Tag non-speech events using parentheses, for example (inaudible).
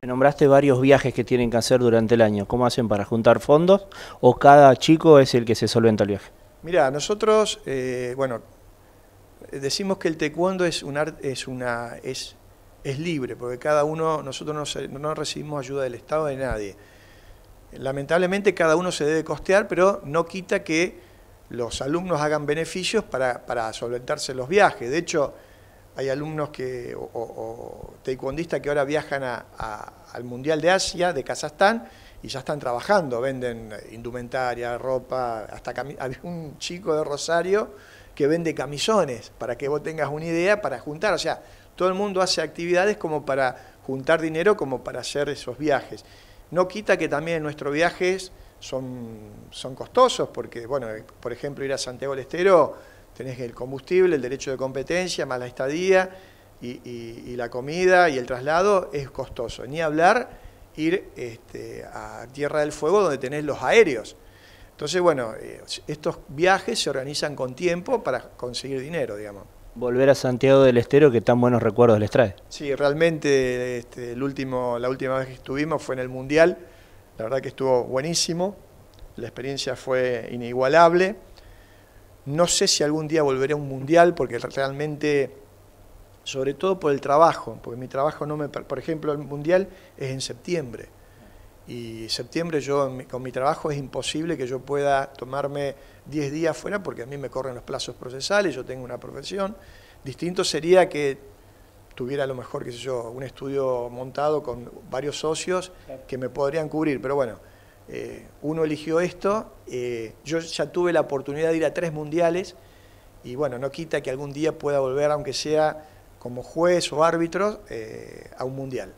Me nombraste varios viajes que tienen que hacer durante el año. ¿Cómo hacen para juntar fondos o cada chico es el que se solventa el viaje? Mira, nosotros, eh, bueno, decimos que el taekwondo es una es, libre, porque cada uno, nosotros no, recibimos ayuda del Estado de nadie. Lamentablemente cada uno se debe costear, pero no quita que los alumnos hagan beneficios para, para solventarse los viajes. De hecho, hay alumnos que, o, taekwondistas que ahora viajan al Mundial de Asia, de Kazajstán, y ya están trabajando, venden indumentaria, ropa, hasta un (laughs) chico de Rosario que vende camisones, para que vos tengas una idea, para juntar, o sea, todo el mundo hace actividades como para juntar dinero, como para hacer esos viajes. No quita que también nuestros viajes son, son costosos, porque, bueno, por ejemplo, ir a Santiago del Estero Tenés el combustible, el derecho de competencia, más la estadía y, la comida y el traslado es costoso. Ni hablar ir este, a Tierra del Fuego donde tenés los aéreos. Entonces, bueno, eh, estos viajes se organizan con tiempo para conseguir dinero, digamos. Volver a Santiago del Estero, que tan buenos recuerdos les trae. Sí, realmente este, la última vez que estuvimos fue en el Mundial. La verdad que estuvo buenísimo. La experiencia fue inigualable. No sé si algún día volveré a un mundial porque realmente, sobre todo por el trabajo, porque mi trabajo no me... Por ejemplo, el mundial es en septiembre. Y septiembre yo, con mi trabajo es imposible que yo pueda tomarme 10 días fuera porque a mí me corren los plazos procesales, yo tengo una profesión. Distinto sería que tuviera a lo mejor, qué sé yo, un estudio montado con varios socios que me podrían cubrir, pero bueno, eh, uno eligió esto, eh, yo ya tuve la oportunidad de ir a tres mundiales y bueno, no quita que algún día pueda volver, aunque sea como juez o árbitro, eh, a un mundial.